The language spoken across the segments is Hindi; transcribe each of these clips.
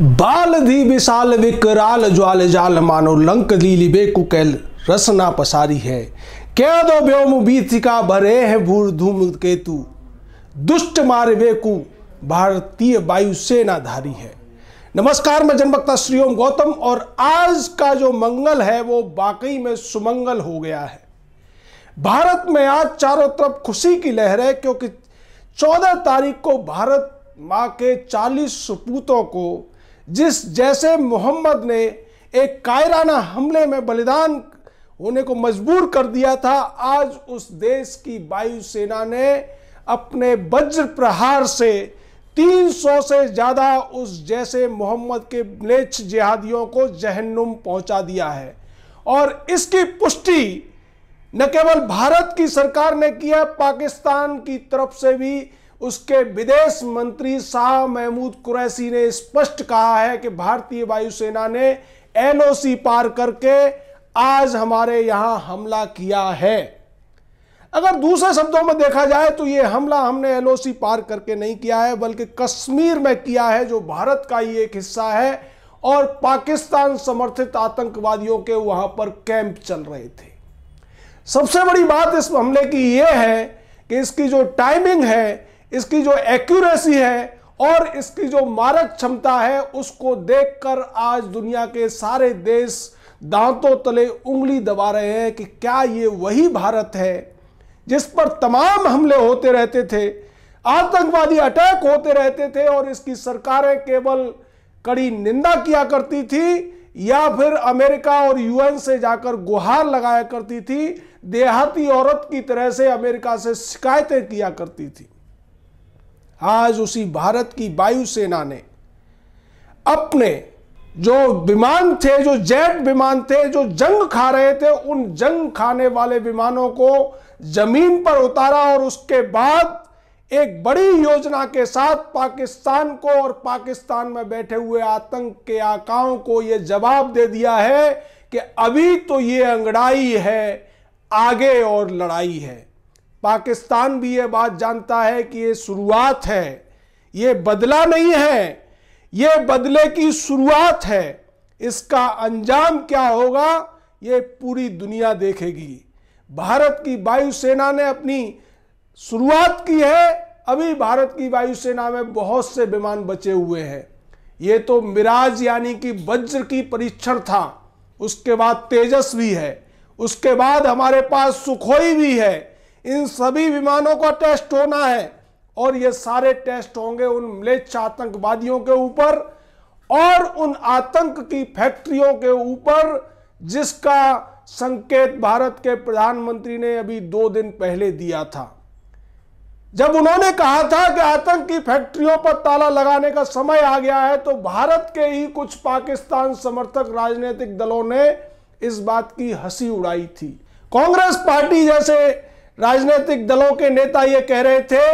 बाल दी विशाल विकराल ज्वाल जाल मानो लंक लीली बेकु कैल रसना पसारी है क्या दो व्योम बीतिका भरे है भूर धूम केतु दुष्ट मार बेकु भारतीय वायुसेना धारी है नमस्कार मैं जनभक्ता श्री ओम गौतम और आज का जो मंगल है वो वाकई में सुमंगल हो गया है भारत में आज चारों तरफ खुशी की लहर है क्योंकि 14 तारीख को भारत माँ के 40 सपूतों को जिस जैसे मोहम्मद ने एक कायराना हमले में बलिदान होने को मजबूर कर दिया था आज उस देश की वायुसेना ने अपने वज्र प्रहार से 300 से ज़्यादा उस जैसे मोहम्मद के म्लेच्छ जिहादियों को जहन्नुम पहुंचा दिया है और इसकी पुष्टि न केवल भारत की सरकार ने किया पाकिस्तान की तरफ से भी उसके विदेश मंत्री शाह महमूद कुरैशी ने स्पष्ट कहा है कि भारतीय वायुसेना ने एनओसी पार करके आज हमारे यहां हमला किया है अगर दूसरे शब्दों में देखा जाए तो यह हमला हमने एनओसी पार करके नहीं किया है बल्कि कश्मीर में किया है जो भारत का ही एक हिस्सा है और पाकिस्तान समर्थित आतंकवादियों के वहां पर कैंप चल रहे थे सबसे बड़ी बात इस हमले की यह है कि इसकी जो टाइमिंग है इसकी जो एक्यूरेसी है और इसकी जो मारक क्षमता है उसको देखकर आज दुनिया के सारे देश दांतों तले उंगली दबा रहे हैं कि क्या ये वही भारत है जिस पर तमाम हमले होते रहते थे आतंकवादी अटैक होते रहते थे और इसकी सरकारें केवल कड़ी निंदा किया करती थी या फिर अमेरिका और यूएन से जाकर गुहार लगाया करती थी देहाती औरत की तरह से अमेरिका से शिकायतें किया करती थी आज उसी भारत की वायुसेना ने अपने जो विमान थे जो जेट विमान थे जो जंग खा रहे थे उन जंग खाने वाले विमानों को जमीन पर उतारा और उसके बाद एक बड़ी योजना के साथ पाकिस्तान को और पाकिस्तान में बैठे हुए आतंक के आकाओं को यह जवाब दे दिया है कि अभी तो ये अंगड़ाई है आगे और लड़ाई है पाकिस्तान भी ये बात जानता है कि ये शुरुआत है ये बदला नहीं है ये बदले की शुरुआत है इसका अंजाम क्या होगा ये पूरी दुनिया देखेगी भारत की वायुसेना ने अपनी शुरुआत की है अभी भारत की वायुसेना में बहुत से विमान बचे हुए हैं ये तो मिराज यानी कि वज्र की परीक्षण था उसके बाद तेजस भी है उसके बाद हमारे पास सुखोई भी है इन सभी विमानों का टेस्ट होना है और ये सारे टेस्ट होंगे उन मलेच्छ आतंकवादियों के ऊपर और उन आतंक की फैक्ट्रियों के ऊपर जिसका संकेत भारत के प्रधानमंत्री ने अभी दो दिन पहले दिया था जब उन्होंने कहा था कि आतंक की फैक्ट्रियों पर ताला लगाने का समय आ गया है तो भारत के ही कुछ पाकिस्तान समर्थक राजनीतिक दलों ने इस बात की हंसी उड़ाई थी कांग्रेस पार्टी जैसे राजनीतिक दलों के नेता ये कह रहे थे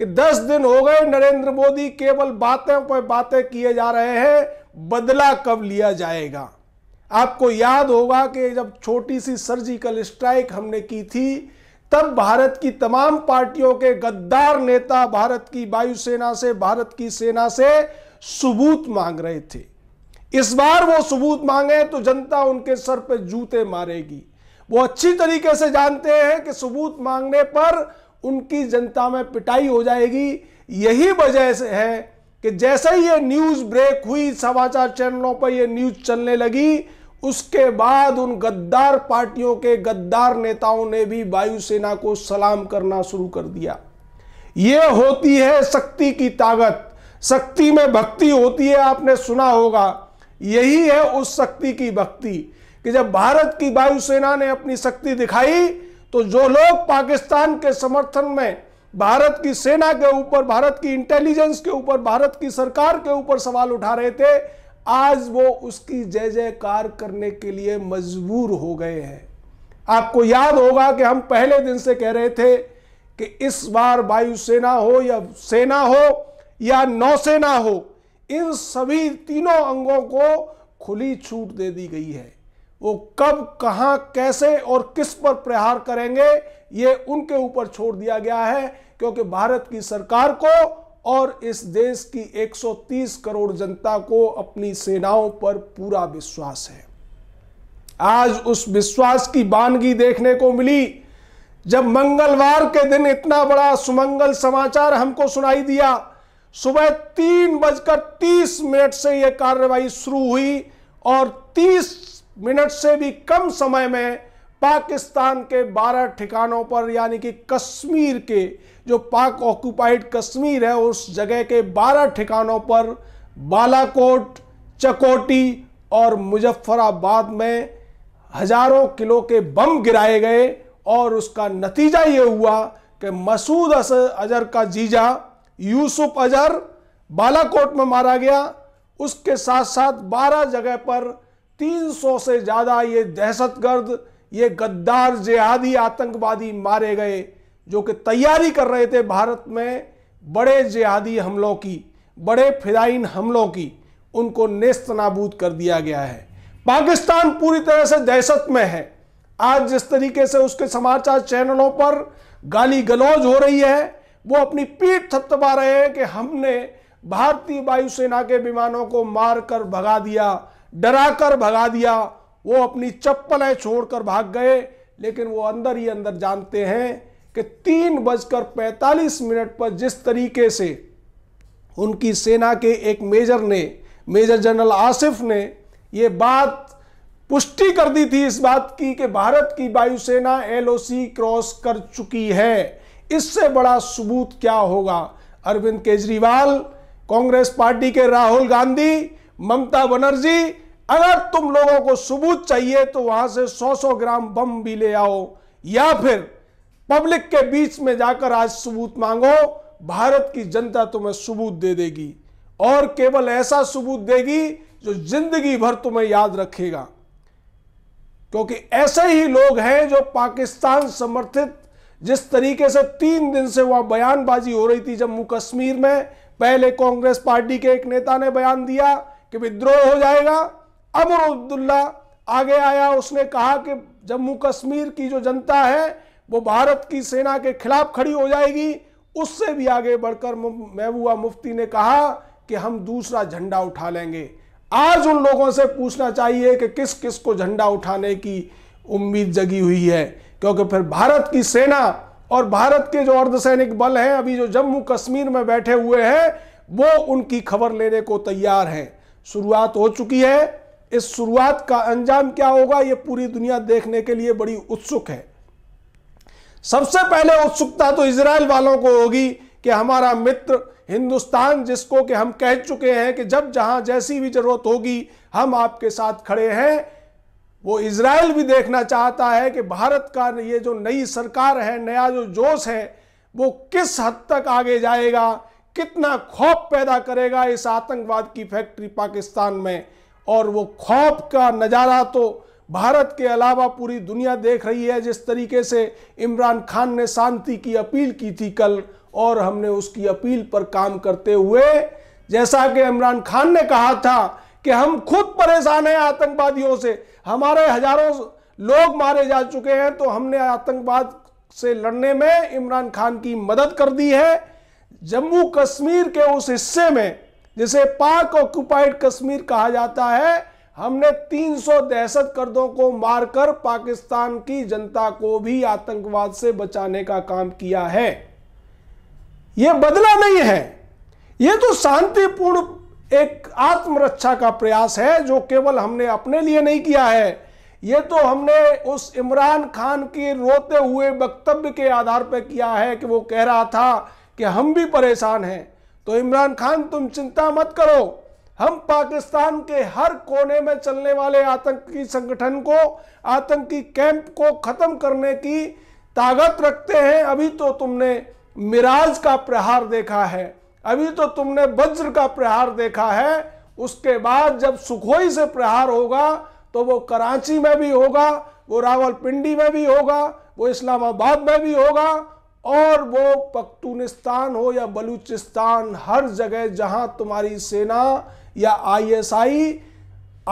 कि 10 दिन हो गए नरेंद्र मोदी केवल बातें पर बातें किए जा रहे हैं बदला कब लिया जाएगा आपको याद होगा कि जब छोटी सी सर्जिकल स्ट्राइक हमने की थी तब भारत की तमाम पार्टियों के गद्दार नेता भारत की वायुसेना से भारत की सेना से सबूत मांग रहे थे इस बार वो सबूत मांगे तो जनता उनके सर पे जूते मारेगी वो अच्छी तरीके से जानते हैं कि सबूत मांगने पर उनकी जनता में पिटाई हो जाएगी यही वजह से है कि जैसे ही ये न्यूज़ ब्रेक हुई समाचार चैनलों पर ये न्यूज़ चलने लगी उसके बाद उन गद्दार पार्टियों के गद्दार नेताओं ने भी वायुसेना को सलाम करना शुरू कर दिया ये होती है शक्ति की ताकत शक्ति में भक्ति होती है आपने सुना होगा यही है उस शक्ति की भक्ति कि जब भारत की वायुसेना ने अपनी शक्ति दिखाई तो जो लोग पाकिस्तान के समर्थन में भारत की सेना के ऊपर भारत की इंटेलिजेंस के ऊपर भारत की सरकार के ऊपर सवाल उठा रहे थे आज वो उसकी जय जयकार करने के लिए मजबूर हो गए हैं आपको याद होगा कि हम पहले दिन से कह रहे थे कि इस बार वायुसेना हो या सेना हो या नौसेना हो इन सभी तीनों अंगों को खुली छूट दे दी गई है वो कब कहां कैसे और किस पर प्रहार करेंगे ये उनके ऊपर छोड़ दिया गया है क्योंकि भारत की सरकार को और इस देश की 130 करोड़ जनता को अपनी सेनाओं पर पूरा विश्वास है आज उस विश्वास की बानगी देखने को मिली जब मंगलवार के दिन इतना बड़ा सुमंगल समाचार हमको सुनाई दिया सुबह तीन बजकर तीस मिनट से यह कार्रवाई शुरू हुई और तीस मिनट से भी कम समय में पाकिस्तान के 12 ठिकानों पर यानी कि कश्मीर के जो पाक ऑक्यूपाइड कश्मीर है उस जगह के 12 ठिकानों पर बालाकोट चकोटी और मुजफ्फराबाद में हजारों किलो के बम गिराए गए और उसका नतीजा ये हुआ कि मसूद अजहर का जीजा यूसुफ अजहर बालाकोट में मारा गया उसके साथ साथ 12 जगह पर 300 से ज़्यादा ये दहशतगर्द ये गद्दार जिहादी आतंकवादी मारे गए जो कि तैयारी कर रहे थे भारत में बड़े जिहादी हमलों की बड़े फिदाइन हमलों की उनको नेस्त नाबूद कर दिया गया है पाकिस्तान पूरी तरह से दहशत में है आज जिस तरीके से उसके समाचार चैनलों पर गाली गलौज हो रही है वो अपनी पीठ थपथपा रहे हैं कि हमने भारतीय वायुसेना के विमानों को मारकर भगा दिया डराकर भगा दिया वो अपनी चप्पलें छोड़कर भाग गए लेकिन वो अंदर ही अंदर जानते हैं कि तीन बजकर पैंतालीस मिनट पर जिस तरीके से उनकी सेना के एक मेजर ने मेजर जनरल आसिफ ने ये बात पुष्टि कर दी थी इस बात की कि भारत की वायुसेना एलओसी क्रॉस कर चुकी है इससे बड़ा सबूत क्या होगा अरविंद केजरीवाल कांग्रेस पार्टी के राहुल गांधी ममता बनर्जी अगर तुम लोगों को सबूत चाहिए तो वहां से सौ सौ ग्राम बम भी ले आओ या फिर पब्लिक के बीच में जाकर आज सबूत मांगो भारत की जनता तुम्हें सबूत दे देगी और केवल ऐसा सबूत देगी जो जिंदगी भर तुम्हें याद रखेगा क्योंकि ऐसे ही लोग हैं जो पाकिस्तान समर्थित जिस तरीके से तीन दिन से वह बयानबाजी हो रही थी जम्मू कश्मीर में पहले कांग्रेस पार्टी के एक नेता ने बयान दिया कि विद्रोह हो जाएगा अब्दुल्ला आगे आया उसने कहा कि जम्मू कश्मीर की जो जनता है वो भारत की सेना के खिलाफ खड़ी हो जाएगी उससे भी आगे बढ़कर महबूबा मुफ्ती ने कहा कि हम दूसरा झंडा उठा लेंगे आज उन लोगों से पूछना चाहिए कि किस किस को झंडा उठाने की उम्मीद जगी हुई है क्योंकि फिर भारत की सेना और भारत के जो अर्धसैनिक बल हैं अभी जो जम्मू कश्मीर में बैठे हुए हैं वो उनकी खबर लेने को तैयार हैं शुरुआत हो चुकी है इस शुरुआत का अंजाम क्या होगा यह पूरी दुनिया देखने के लिए बड़ी उत्सुक है सबसे पहले उत्सुकता तो इसराइल वालों को होगी कि हमारा मित्र हिंदुस्तान जिसको कि हम कह चुके हैं कि जब जहां जैसी भी जरूरत होगी हम आपके साथ खड़े हैं वो इसराइल भी देखना चाहता है कि भारत का ये जो नई सरकार है नया जो जोश है वो किस हद तक आगे जाएगा कितना खौफ पैदा करेगा इस आतंकवाद की फैक्ट्री पाकिस्तान में और वो खौफ का नज़ारा तो भारत के अलावा पूरी दुनिया देख रही है जिस तरीके से इमरान खान ने शांति की अपील की थी कल और हमने उसकी अपील पर काम करते हुए जैसा कि इमरान खान ने कहा था कि हम खुद परेशान हैं आतंकवादियों से हमारे हजारों लोग मारे जा चुके हैं तो हमने आतंकवाद से लड़ने में इमरान खान की मदद कर दी है जम्मू कश्मीर के उस हिस्से में जिसे पाक ऑक्यूपाइड कश्मीर कहा जाता है हमने 300 दहशत कर्दों को मारकर पाकिस्तान की जनता को भी आतंकवाद से बचाने का काम किया है यह बदला नहीं है यह तो शांतिपूर्ण एक आत्मरक्षा का प्रयास है जो केवल हमने अपने लिए नहीं किया है यह तो हमने उस इमरान खान के रोते हुए वक्तव्य के आधार पर किया है कि वो कह रहा था कि हम भी परेशान हैं तो इमरान खान तुम चिंता मत करो हम पाकिस्तान के हर कोने में चलने वाले आतंकी संगठन को आतंकी कैंप को ख़त्म करने की ताकत रखते हैं अभी तो तुमने मिराज का प्रहार देखा है अभी तो तुमने वज्र का प्रहार देखा है उसके बाद जब सुखोई से प्रहार होगा तो वो कराची में भी होगा वो रावलपिंडी में भी होगा वो इस्लामाबाद में भी होगा और वो पख्तूनिस्तान हो या बलूचिस्तान हर जगह जहां तुम्हारी सेना या आईएसआई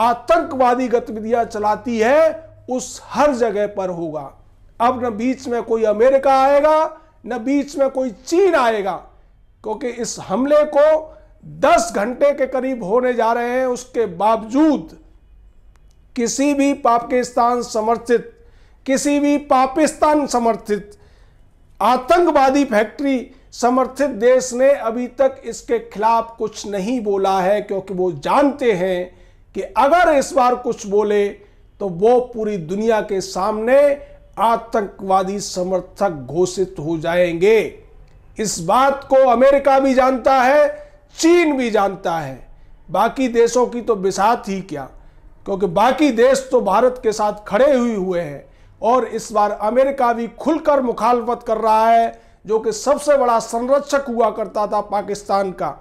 आतंकवादी गतिविधियां चलाती है उस हर जगह पर होगा अब न बीच में कोई अमेरिका आएगा न बीच में कोई चीन आएगा क्योंकि इस हमले को 10 घंटे के करीब होने जा रहे हैं उसके बावजूद किसी भी पाकिस्तान समर्थित किसी भी पाकिस्तान समर्थित आतंकवादी फैक्ट्री समर्थित देश ने अभी तक इसके खिलाफ कुछ नहीं बोला है क्योंकि वो जानते हैं कि अगर इस बार कुछ बोले तो वो पूरी दुनिया के सामने आतंकवादी समर्थक घोषित हो जाएंगे इस बात को अमेरिका भी जानता है चीन भी जानता है बाकी देशों की तो बिसात ही क्या क्योंकि बाकी देश तो भारत के साथ खड़े हुए हुए हैं और इस बार अमेरिका भी खुलकर मुखालफत कर रहा है जो कि सबसे बड़ा संरक्षक हुआ करता था पाकिस्तान का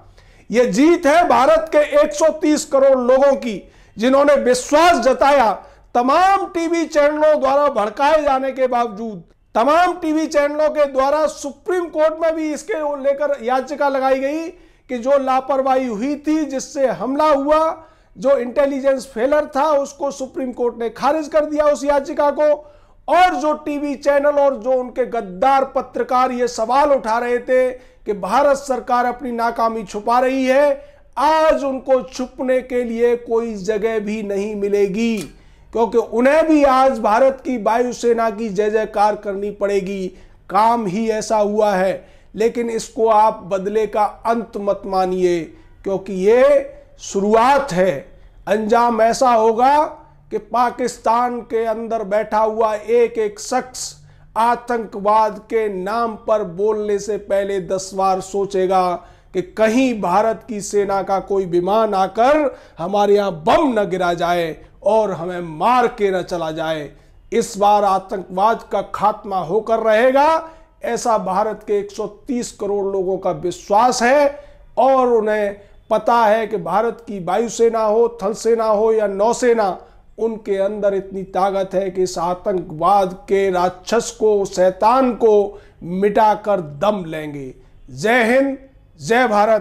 यह जीत है भारत के 130 करोड़ लोगों की जिन्होंने विश्वास जताया तमाम टीवी चैनलों द्वारा भड़काए जाने के बावजूद तमाम टीवी चैनलों के द्वारा सुप्रीम कोर्ट में भी इसके लेकर याचिका लगाई गई कि जो लापरवाही हुई थी जिससे हमला हुआ जो इंटेलिजेंस फेलर था उसको सुप्रीम कोर्ट ने खारिज कर दिया उस याचिका को और जो टीवी चैनल और जो उनके गद्दार पत्रकार ये सवाल उठा रहे थे कि भारत सरकार अपनी नाकामी छुपा रही है आज उनको छुपने के लिए कोई जगह भी नहीं मिलेगी क्योंकि उन्हें भी आज भारत की वायुसेना की जय जयकार करनी पड़ेगी काम ही ऐसा हुआ है लेकिन इसको आप बदले का अंत मत मानिए क्योंकि ये शुरुआत है अंजाम ऐसा होगा कि पाकिस्तान के अंदर बैठा हुआ एक एक शख्स आतंकवाद के नाम पर बोलने से पहले दस बार सोचेगा कि कहीं भारत की सेना का कोई विमान आकर हमारे यहां बम न गिरा जाए और हमें मार के न चला जाए इस बार आतंकवाद का खात्मा होकर रहेगा ऐसा भारत के 130 करोड़ लोगों का विश्वास है और उन्हें पता है कि भारत की वायुसेना हो थल सेना हो या नौसेना उनके अंदर इतनी ताकत है कि इस आतंकवाद के राक्षस को शैतान को मिटाकर दम लेंगे जय हिंद जय भारत